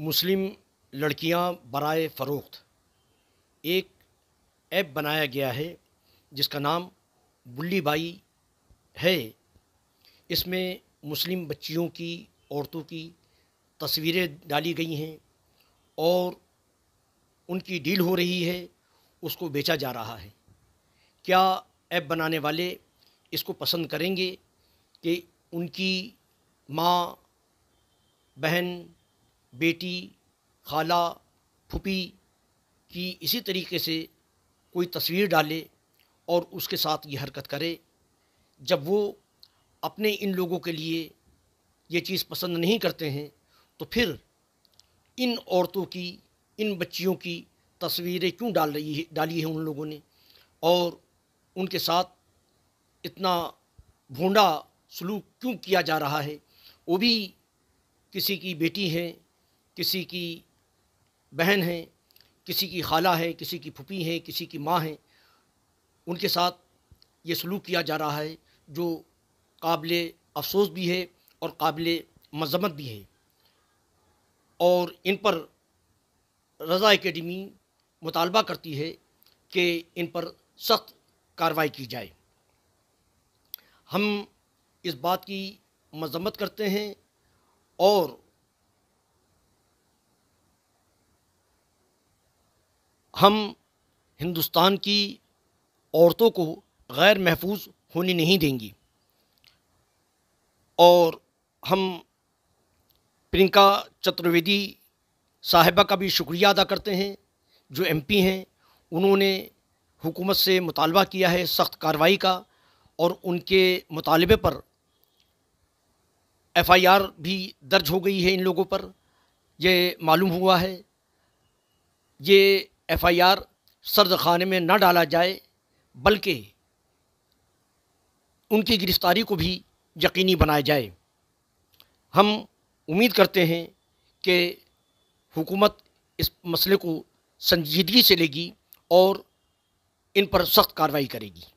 मुस्लिम लड़कियां बरए फ़रोख्त एक ऐप बनाया गया है जिसका नाम बुल्ली बाई है इसमें मुस्लिम बच्चियों की औरतों की तस्वीरें डाली गई हैं और उनकी डील हो रही है उसको बेचा जा रहा है क्या ऐप बनाने वाले इसको पसंद करेंगे कि उनकी माँ बहन बेटी खाला फूफी की इसी तरीके से कोई तस्वीर डाले और उसके साथ ये हरकत करे जब वो अपने इन लोगों के लिए ये चीज़ पसंद नहीं करते हैं तो फिर इन औरतों की इन बच्चियों की तस्वीरें क्यों डाल रही है डाली है उन लोगों ने और उनके साथ इतना भूडा सलूक क्यों किया जा रहा है वो भी किसी की बेटी हैं किसी की बहन है किसी की खाला है किसी की फूफी है किसी की माँ है उनके साथ ये सलूक किया जा रहा है जो काबिल अफसोस भी है और काबिल मजम्मत भी है और इन पर रज़ा एकेडमी मुतालबा करती है कि इन पर सख्त कार्रवाई की जाए हम इस बात की मजम्मत करते हैं और हम हिंदुस्तान की औरतों को गैर महफूज होने नहीं देंगी और हम प्रियंका चतुर्वेदी साहिबा का भी शुक्रिया अदा करते हैं जो एमपी हैं उन्होंने हुकूमत से मुतालबा किया है सख्त कार्रवाई का और उनके मुतालबे पर एफआईआर भी दर्ज हो गई है इन लोगों पर ये मालूम हुआ है ये एफ आई आर सर्द खाने में न डाला जाए बल्कि उनकी गिरफ़्तारी को भी यकीनी बनाया जाए हम उम्मीद करते हैं कि हुकूमत इस मसले को संजीदगी से लेगी और इन पर सख्त कार्रवाई करेगी